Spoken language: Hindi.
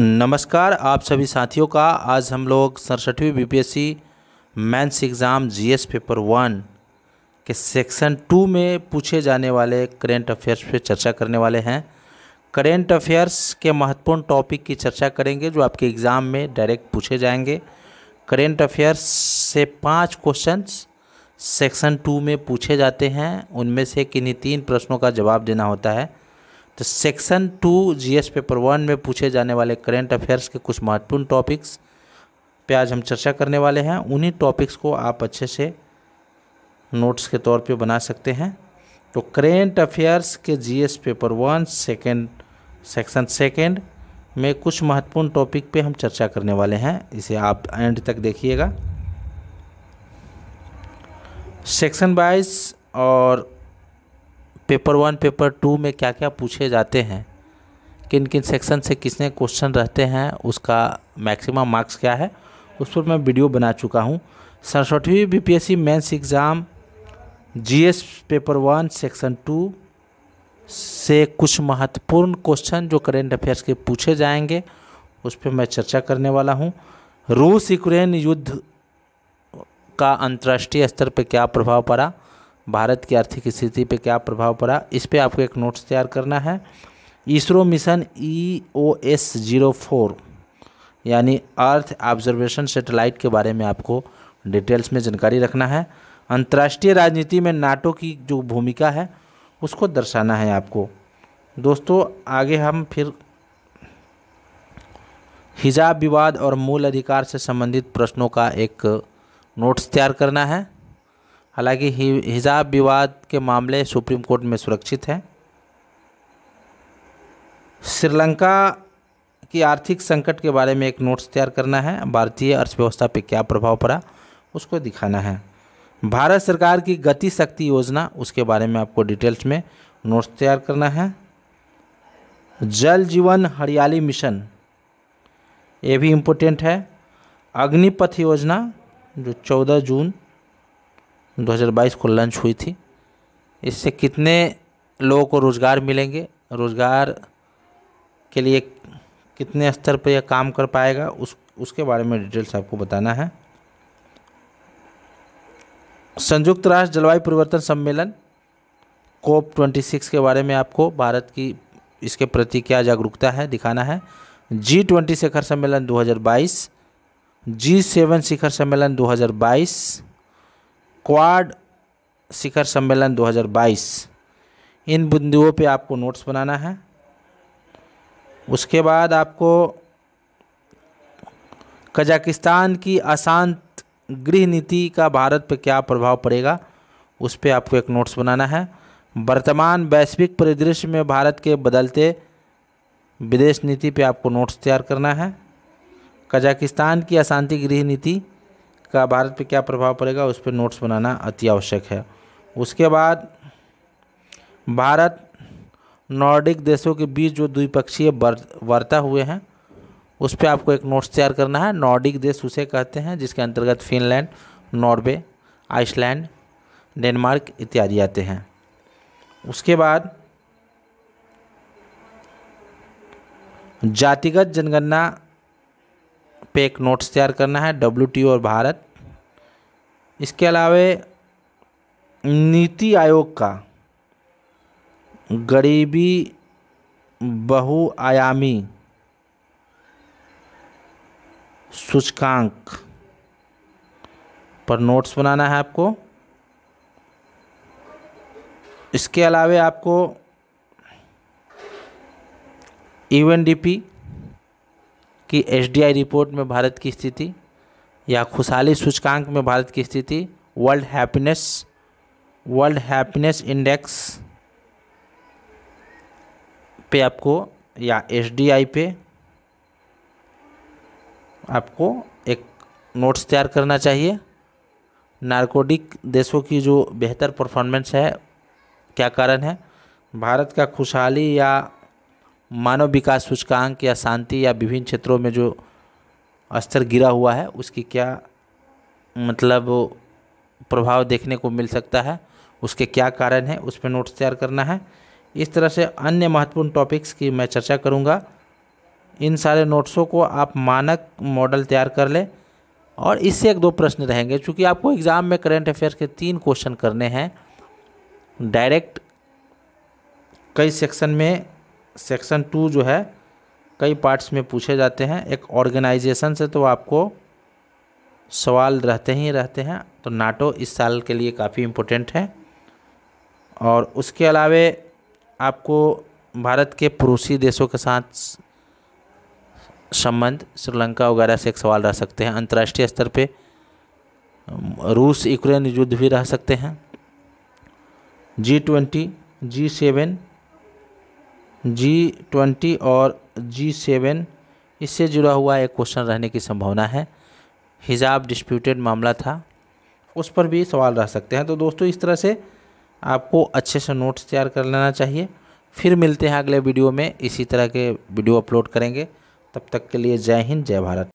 नमस्कार आप सभी साथियों का आज हम लोग सड़सठवीं B P S C mains exam G S paper one के सेक्शन टू में पूछे जाने वाले करेंट अफेयर्स पे चर्चा करने वाले हैं करेंट अफेयर्स के महत्वपूर्ण टॉपिक की चर्चा करेंगे जो आपके एग्ज़ाम में डायरेक्ट पूछे जाएंगे करेंट अफेयर्स से पाँच क्वेश्चंस सेक्शन टू में पूछे जाते हैं उनमें से किन्हीं तीन प्रश्नों का जवाब देना होता है तो section two G S paper one में पूछे जाने वाले करेंट अफेयर्स के कुछ महत्वपूर्ण टॉपिक्स पे आज हम चर्चा करने वाले हैं उन्हीं टॉपिक्स को आप अच्छे से नोट्स के तौर पे बना सकते हैं तो करेंट अफेयर्स के G S paper one second section second में कुछ महत्वपूर्ण टॉपिक पे हम चर्चा करने वाले हैं इसे आप एंड तक देखिएगा सेक्शन बाइस और पेपर वन पेपर टू में क्या क्या पूछे जाते हैं किन किन सेक्शन से किसने क्वेश्चन रहते हैं उसका मैक्सिमम मार्क्स क्या है उस पर मैं वीडियो बना चुका हूँ सरसठवीं B P S C mains exam G S paper one section two से कुछ महत्वपूर्ण क्वेश्चन जो करेंट अफेयर्स के पूछे जाएंगे उस पर मैं चर्चा करने वाला हूँ रूस यूक्रेन युद्ध का अंतर्राष्ट्रीय स्तर पर क्या प्रभाव पड़ा भारत की आर्थिक स्थिति पे क्या प्रभाव पड़ा इस पर आपको एक नोट्स तैयार करना है ISRO mission E O S zero four यानी अर्थ ऑब्जर्वेशन सेटेलाइट के बारे में आपको डिटेल्स में जानकारी रखना है अंतर्राष्ट्रीय राजनीति में नाटो की जो भूमिका है उसको दर्शाना है आपको दोस्तों आगे हम फिर हिजाब विवाद और मूल अधिकार से संबंधित प्रश्नों का एक नोट्स तैयार करना है हालांकि हिजाब विवाद के मामले सुप्रीम कोर्ट में सुरक्षित हैं श्रीलंका की आर्थिक संकट के बारे में एक नोट्स तैयार करना है भारतीय अर्थव्यवस्था पर क्या प्रभाव पड़ा उसको दिखाना है भारत सरकार की गति शक्ति योजना उसके बारे में आपको डिटेल्स में नोट्स तैयार करना है जल जीवन हरियाली मिशन ये भी इम्पोर्टेंट है अग्निपथ योजना जो 14 जून 2022 को लॉन्च हुई थी इससे कितने लोगों को रोज़गार मिलेंगे रोज़गार के लिए कितने स्तर पर यह काम कर पाएगा उस उसके बारे में डिटेल्स आपको बताना है संयुक्त राष्ट्र जलवायु परिवर्तन सम्मेलन कोप 26 के बारे में आपको भारत की इसके प्रति क्या जागरूकता है दिखाना है जी ट्वेंटी शिखर सम्मेलन 2022 जी सेवन शिखर सम्मेलन 2022 क्वाड शिखर सम्मेलन 2022 इन बिंदुओं पे आपको नोट्स बनाना है उसके बाद आपको कजाकिस्तान की अशांत गृह नीति का भारत पे क्या प्रभाव पड़ेगा उस पर आपको एक नोट्स बनाना है वर्तमान वैश्विक परिदृश्य में भारत के बदलते विदेश नीति पे आपको नोट्स तैयार करना है कजाकिस्तान की अशांति गृह नीति का भारत पे क्या प्रभाव पड़ेगा उस पर नोट्स बनाना अति आवश्यक है उसके बाद भारत नॉर्डिक देशों के बीच जो द्विपक्षीय वार्ता हुए हैं उस पर आपको एक नोट्स तैयार करना है नॉर्डिक देश उसे कहते हैं जिसके अंतर्गत फिनलैंड नॉर्वे आइसलैंड डेनमार्क इत्यादि आते हैं उसके बाद जातिगत जनगणना पे एक नोट्स तैयार करना है डब्ल्यू और भारत इसके अलावे नीति आयोग का गरीबी बहुआयामी सूचकांक पर नोट्स बनाना है आपको इसके अलावे आपको यू e कि एस रिपोर्ट में भारत की स्थिति या खुशहाली सूचकांक में भारत की स्थिति world happiness world happiness index पे आपको या एस पे आपको एक नोट्स तैयार करना चाहिए नारकोटिक देशों की जो बेहतर परफॉर्मेंस है क्या कारण है भारत का खुशहाली या मानव विकास सूचकांक या शांति या विभिन्न क्षेत्रों में जो स्तर गिरा हुआ है उसकी क्या मतलब प्रभाव देखने को मिल सकता है उसके क्या कारण है उस पर नोट्स तैयार करना है इस तरह से अन्य महत्वपूर्ण टॉपिक्स की मैं चर्चा करूंगा इन सारे नोट्सों को आप मानक मॉडल तैयार कर लें और इससे एक दो प्रश्न रहेंगे चूँकि आपको एग्ज़ाम में करेंट अफेयर्स के तीन क्वेश्चन करने हैं डायरेक्ट कई सेक्शन में सेक्शन टू जो है कई पार्ट्स में पूछे जाते हैं एक ऑर्गेनाइजेशन से तो आपको सवाल रहते ही रहते हैं तो नाटो इस साल के लिए काफ़ी इम्पोर्टेंट है और उसके अलावे आपको भारत के पड़ोसी देशों के साथ संबंध श्रीलंका वगैरह से एक सवाल रह सकते हैं अंतर्राष्ट्रीय स्तर पे रूस यूक्रेन युद्ध भी रह सकते हैं G twenty G seven G twenty और जी सेवन इससे जुड़ा हुआ एक क्वेश्चन रहने की संभावना है हिजाब डिस्प्यूटेड मामला था उस पर भी सवाल रह सकते हैं तो दोस्तों इस तरह से आपको अच्छे से नोट्स तैयार कर लेना चाहिए फिर मिलते हैं अगले वीडियो में इसी तरह के वीडियो अपलोड करेंगे तब तक के लिए जय हिंद जय भारत